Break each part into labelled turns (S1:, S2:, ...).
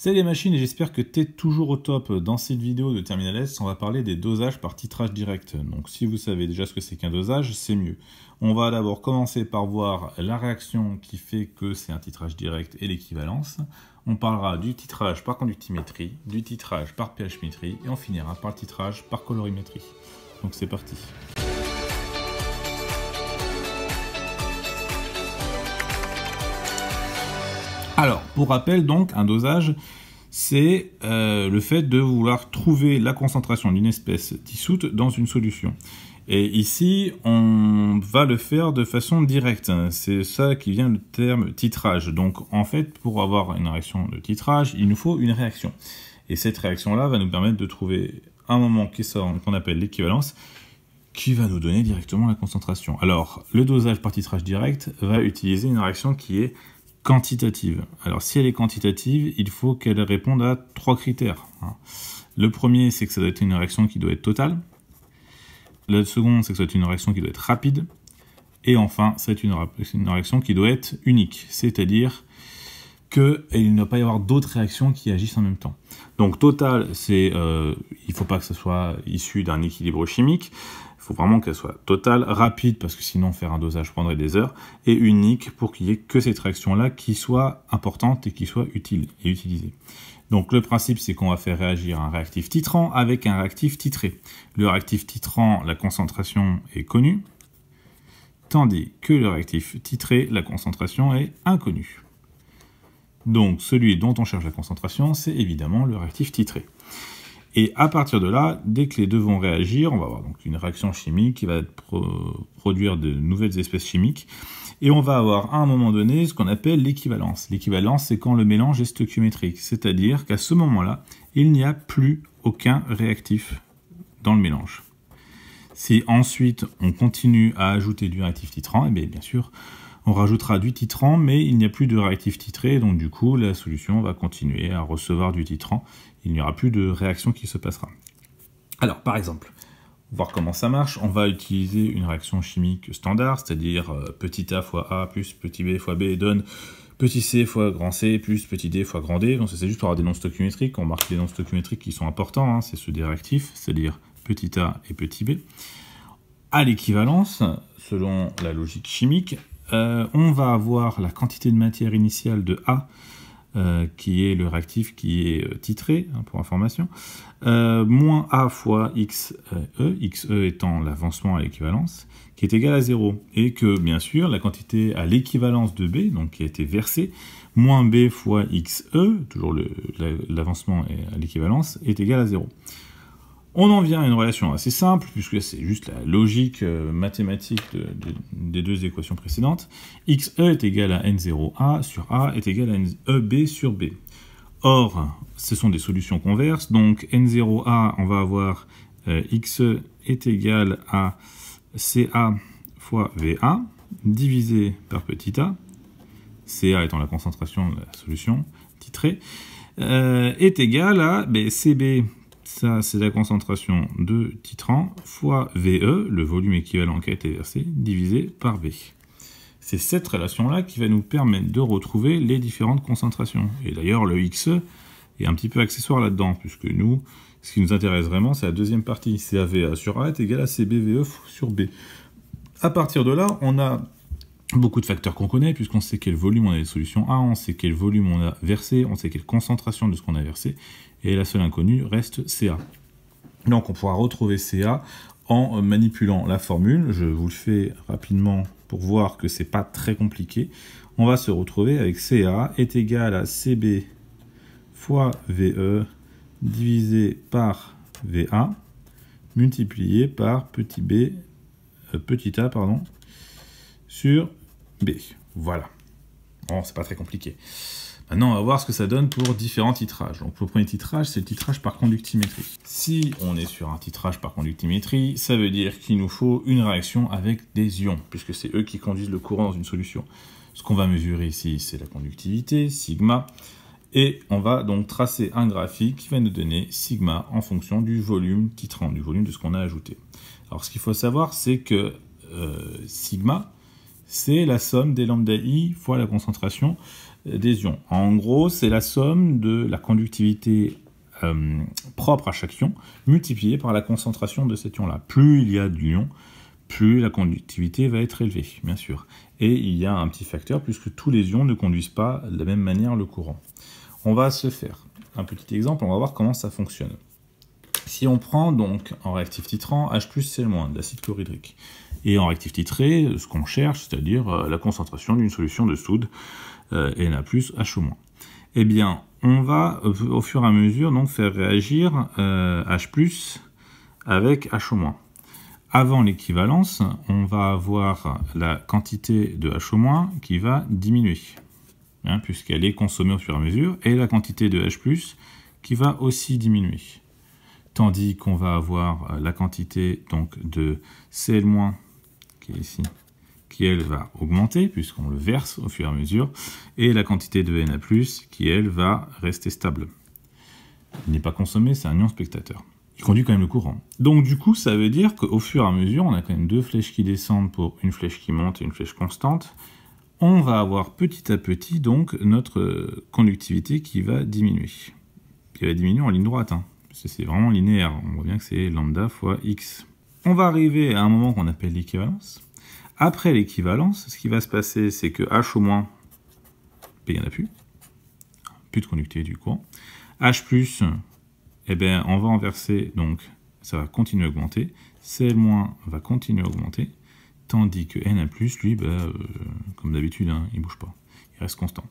S1: Salut les machines et j'espère que tu es toujours au top. Dans cette vidéo de Terminal S, on va parler des dosages par titrage direct. Donc si vous savez déjà ce que c'est qu'un dosage, c'est mieux. On va d'abord commencer par voir la réaction qui fait que c'est un titrage direct et l'équivalence. On parlera du titrage par conductimétrie, du titrage par pH-métrie et on finira par le titrage par colorimétrie. Donc c'est parti. Alors, pour rappel, donc, un dosage, c'est euh, le fait de vouloir trouver la concentration d'une espèce dissoute dans une solution. Et ici, on va le faire de façon directe. C'est ça qui vient le terme titrage. Donc, en fait, pour avoir une réaction de titrage, il nous faut une réaction. Et cette réaction-là va nous permettre de trouver un moment qu'on appelle l'équivalence, qui va nous donner directement la concentration. Alors, le dosage par titrage direct va utiliser une réaction qui est quantitative. Alors si elle est quantitative, il faut qu'elle réponde à trois critères. Hein. Le premier, c'est que ça doit être une réaction qui doit être totale. Le second, c'est que ça doit être une réaction qui doit être rapide. Et enfin, c'est une, réaction qui doit être unique, c'est-à-dire qu'il ne doit pas y avoir d'autres réactions qui agissent en même temps. Donc total, c'est euh, il ne faut pas que ce soit issu d'un équilibre chimique faut vraiment qu'elle soit totale, rapide, parce que sinon faire un dosage prendrait des heures, et unique pour qu'il n'y ait que cette réaction-là qui soit importante et qui soit utile et utilisée. Donc le principe, c'est qu'on va faire réagir un réactif titrant avec un réactif titré. Le réactif titrant, la concentration est connue, tandis que le réactif titré, la concentration est inconnue. Donc celui dont on cherche la concentration, c'est évidemment le réactif titré. Et à partir de là, dès que les deux vont réagir, on va avoir donc une réaction chimique qui va produire de nouvelles espèces chimiques. Et on va avoir à un moment donné ce qu'on appelle l'équivalence. L'équivalence, c'est quand le mélange est stoichiométrique, c'est-à-dire qu'à ce moment-là, il n'y a plus aucun réactif dans le mélange. Si ensuite on continue à ajouter du réactif titrant, et eh bien, bien sûr, on rajoutera du titrant, mais il n'y a plus de réactif titré, donc du coup, la solution va continuer à recevoir du titrant. Il n'y aura plus de réaction qui se passera. Alors, par exemple, voir comment ça marche, on va utiliser une réaction chimique standard, c'est-à-dire euh, petit a fois a plus petit b fois b donne petit c fois grand c plus petit d fois grand d. Donc c'est juste pour avoir des noms stoichiométriques. On marque les noms stoichiométriques qui sont importants, hein. c'est ceux des réactifs, c'est-à-dire petit a et petit b. À l'équivalence, selon la logique chimique, euh, on va avoir la quantité de matière initiale de A, euh, qui est le réactif qui est euh, titré, hein, pour information, moins A fois XE, XE étant l'avancement à l'équivalence, qui est égal à 0. Et que, bien sûr, la quantité à l'équivalence de B, donc qui a été versée, moins B fois XE, toujours l'avancement à l'équivalence, est égal à 0. On en vient à une relation assez simple, puisque c'est juste la logique euh, mathématique des deux équations précédentes. xe est égal à n0a sur a est égal à eb sur b. Or, ce sont des solutions converses, donc n0a, on va avoir euh, xe est égal à ca fois va, divisé par petit a, ca étant la concentration de la solution titrée, euh, est égal à ben, cb ça c'est la concentration de titrant fois VE, le volume équivalent qui a été versé, divisé par V. C'est cette relation-là qui va nous permettre de retrouver les différentes concentrations. Et d'ailleurs, le XE est un petit peu accessoire là-dedans, puisque nous, ce qui nous intéresse vraiment, c'est la deuxième partie. CAVA e sur A est égal à CBVE sur B. À partir de là, on a beaucoup de facteurs qu'on connaît, puisqu'on sait quel volume on a des solutions A, on sait quel volume on a versé, on sait quelle concentration de ce qu'on a versé, et la seule inconnue reste CA. Donc on pourra retrouver CA en manipulant la formule. Je vous le fais rapidement pour voir que c'est pas très compliqué. On va se retrouver avec CA est égal à CB fois VE divisé par VA multiplié par petit b euh, petit a pardon sur B. Voilà. Bon, c'est pas très compliqué. Maintenant, on va voir ce que ça donne pour différents titrages. Donc, pour le premier titrage, c'est le titrage par conductimétrie. Si on est sur un titrage par conductimétrie, ça veut dire qu'il nous faut une réaction avec des ions, puisque c'est eux qui conduisent le courant dans une solution. Ce qu'on va mesurer ici, c'est la conductivité, sigma, et on va donc tracer un graphique qui va nous donner sigma en fonction du volume titrant, du volume de ce qu'on a ajouté. Alors, ce qu'il faut savoir, c'est que euh, sigma, c'est la somme des lambda i fois la concentration des ions. En gros, c'est la somme de la conductivité euh, propre à chaque ion multipliée par la concentration de cet ion-là. Plus il y a d'ions, plus la conductivité va être élevée, bien sûr. Et il y a un petit facteur, puisque tous les ions ne conduisent pas de la même manière le courant. On va se faire un petit exemple, on va voir comment ça fonctionne. Si on prend donc en réactif titrant H+, c'est le moins, l'acide chlorhydrique. Et en réactif titré, ce qu'on cherche, c'est-à-dire euh, la concentration d'une solution de soude, euh, Na+, H-. Eh bien, on va euh, au fur et à mesure faire réagir H+, avec H-. Avant l'équivalence, on va avoir la quantité de H- qui va diminuer, hein, puisqu'elle est consommée au fur et à mesure, et la quantité de H+, qui va aussi diminuer tandis qu'on va avoir euh, la quantité donc de Cl- qui est ici, qui elle va augmenter puisqu'on le verse au fur et à mesure, et la quantité de Na+, qui elle va rester stable. Il n'est pas consommé, c'est un ion spectateur. Il conduit quand même le courant. Donc du coup, ça veut dire qu'au fur et à mesure, on a quand même deux flèches qui descendent pour une flèche qui monte et une flèche constante. On va avoir petit à petit donc notre conductivité qui va diminuer. Qui va diminuer en ligne droite, hein c'est vraiment linéaire. On voit bien que c'est lambda fois x. On va arriver à un moment qu'on appelle l'équivalence. Après l'équivalence, ce qui va se passer, c'est que h au moins, p, il n'y en a plus. Plus de conductivité du courant. h plus, eh bien, on va inverser, donc ça va continuer à augmenter. moins va continuer à augmenter. Tandis que n plus, lui, bah, euh, comme d'habitude, hein, il ne bouge pas. Il reste constant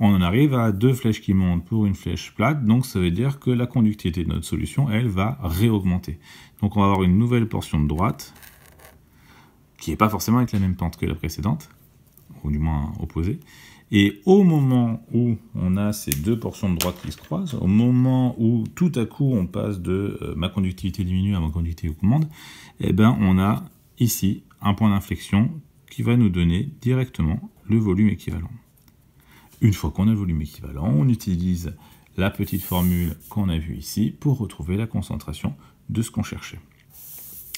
S1: on en arrive à deux flèches qui montent pour une flèche plate, donc ça veut dire que la conductivité de notre solution, elle, va réaugmenter. Donc on va avoir une nouvelle portion de droite, qui n'est pas forcément avec la même pente que la précédente, ou du moins opposée, et au moment où on a ces deux portions de droite qui se croisent, au moment où tout à coup on passe de euh, ma conductivité diminue à ma conductivité augmente, eh ben on a ici un point d'inflexion qui va nous donner directement le volume équivalent. Une fois qu'on a le volume équivalent, on utilise la petite formule qu'on a vue ici pour retrouver la concentration de ce qu'on cherchait.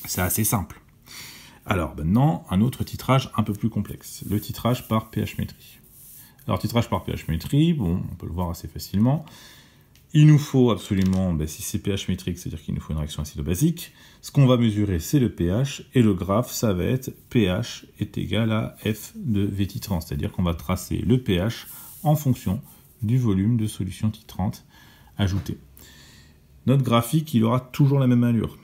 S1: C'est assez simple. Alors maintenant, un autre titrage un peu plus complexe, le titrage par pH métrie. Alors titrage par pH métrie, bon, on peut le voir assez facilement. Il nous faut absolument, ben, si c'est pH métrique, c'est-à-dire qu'il nous faut une réaction acido-basique, ce qu'on va mesurer c'est le pH, et le graphe ça va être pH est égal à F de v titrant c'est-à-dire qu'on va tracer le pH en fonction du volume de solution titrante ajoutée. Notre graphique, il aura toujours la même allure.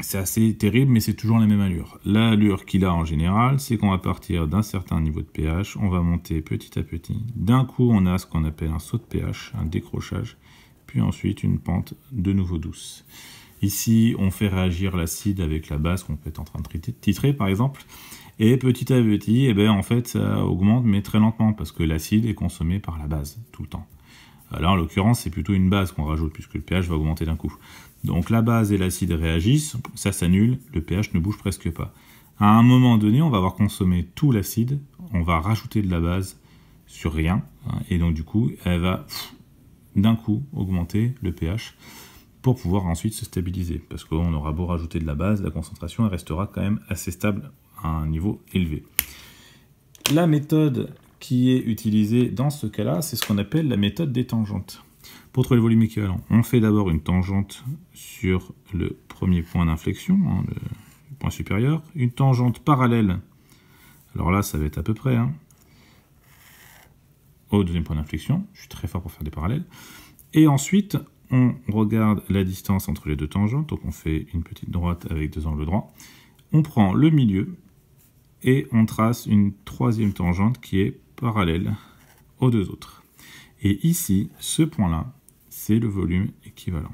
S1: C'est assez terrible, mais c'est toujours la même allure. L'allure qu'il a en général, c'est qu'on va partir d'un certain niveau de pH, on va monter petit à petit. D'un coup, on a ce qu'on appelle un saut de pH, un décrochage, puis ensuite une pente de nouveau douce. Ici, on fait réagir l'acide avec la base qu'on peut être en train de titrer, par exemple. Et petit à petit, eh ben, en fait, ça augmente, mais très lentement, parce que l'acide est consommé par la base tout le temps. Alors en l'occurrence, c'est plutôt une base qu'on rajoute, puisque le pH va augmenter d'un coup. Donc la base et l'acide réagissent, ça s'annule, le pH ne bouge presque pas. À un moment donné, on va avoir consommé tout l'acide, on va rajouter de la base sur rien, hein, et donc du coup, elle va d'un coup augmenter le pH pour pouvoir ensuite se stabiliser, parce qu'on aura beau rajouter de la base, la concentration restera quand même assez stable un niveau élevé. La méthode qui est utilisée dans ce cas-là, c'est ce qu'on appelle la méthode des tangentes. Pour trouver le volume équivalent, on fait d'abord une tangente sur le premier point d'inflexion, hein, le point supérieur, une tangente parallèle, alors là ça va être à peu près, hein, au deuxième point d'inflexion, je suis très fort pour faire des parallèles, et ensuite on regarde la distance entre les deux tangentes, donc on fait une petite droite avec deux angles droits, on prend le milieu et on trace une troisième tangente qui est parallèle aux deux autres. Et ici, ce point-là, c'est le volume équivalent.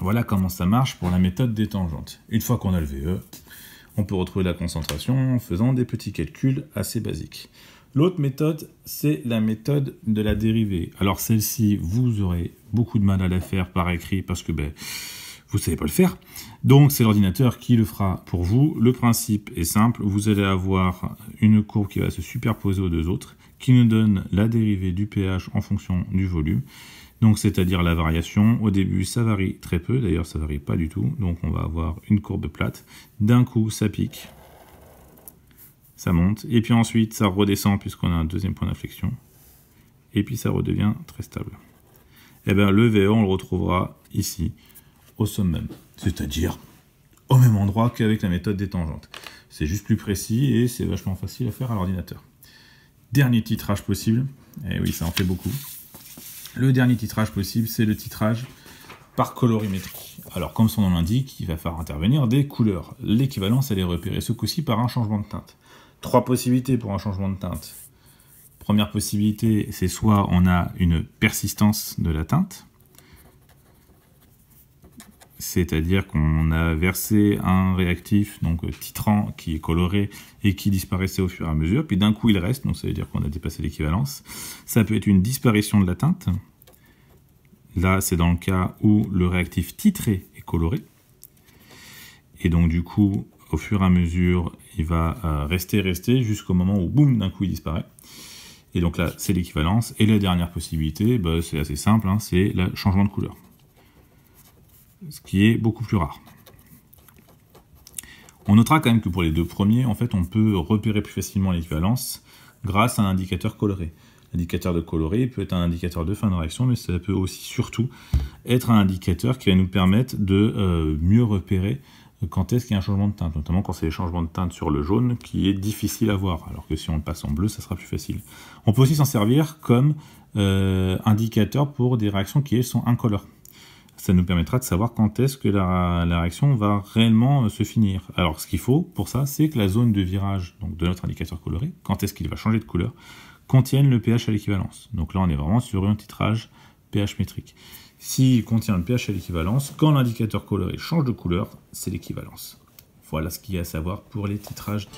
S1: Voilà comment ça marche pour la méthode des tangentes. Une fois qu'on a le VE, on peut retrouver la concentration en faisant des petits calculs assez basiques. L'autre méthode, c'est la méthode de la dérivée. Alors celle-ci, vous aurez beaucoup de mal à la faire par écrit parce que... Ben, vous ne savez pas le faire. Donc c'est l'ordinateur qui le fera pour vous. Le principe est simple, vous allez avoir une courbe qui va se superposer aux deux autres, qui nous donne la dérivée du pH en fonction du volume. Donc c'est-à-dire la variation, au début ça varie très peu, d'ailleurs ça varie pas du tout, donc on va avoir une courbe plate, d'un coup ça pique, ça monte, et puis ensuite ça redescend puisqu'on a un deuxième point d'inflexion, et puis ça redevient très stable. Et eh bien le VE on le retrouvera ici au même, c'est-à-dire au même endroit qu'avec la méthode des tangentes. C'est juste plus précis et c'est vachement facile à faire à l'ordinateur. Dernier titrage possible, et eh oui ça en fait beaucoup. Le dernier titrage possible, c'est le titrage par colorimétrie. Alors comme son nom l'indique, il va falloir intervenir des couleurs. L'équivalence, elle est repérée ce coup-ci par un changement de teinte. Trois possibilités pour un changement de teinte. Première possibilité, c'est soit on a une persistance de la teinte, c'est-à-dire qu'on a versé un réactif, donc euh, titrant, qui est coloré et qui disparaissait au fur et à mesure, puis d'un coup il reste, donc ça veut dire qu'on a dépassé l'équivalence. Ça peut être une disparition de la teinte. Là, c'est dans le cas où le réactif titré est coloré. Et donc du coup, au fur et à mesure, il va euh, rester, rester, jusqu'au moment où, boum, d'un coup il disparaît. Et donc là, c'est l'équivalence. Et la dernière possibilité, bah, c'est assez simple, hein, c'est le changement de couleur ce qui est beaucoup plus rare. On notera quand même que pour les deux premiers, en fait, on peut repérer plus facilement l'équivalence grâce à un indicateur coloré. L'indicateur de coloré peut être un indicateur de fin de réaction, mais ça peut aussi surtout être un indicateur qui va nous permettre de euh, mieux repérer quand est-ce qu'il y a un changement de teinte, notamment quand c'est les changements de teinte sur le jaune qui est difficile à voir, alors que si on le passe en bleu, ça sera plus facile. On peut aussi s'en servir comme euh, indicateur pour des réactions qui, sont incolores ça nous permettra de savoir quand est-ce que la, réaction va réellement euh, se finir. Alors ce qu'il faut pour ça, c'est que la zone de virage donc de notre indicateur coloré, quand est-ce qu'il va changer de couleur, contienne le pH à l'équivalence. Donc là, on est vraiment sur un titrage pH métrique. S'il contient le pH à l'équivalence, quand l'indicateur coloré change de couleur, c'est l'équivalence. Voilà ce qu'il y a à savoir pour les titrages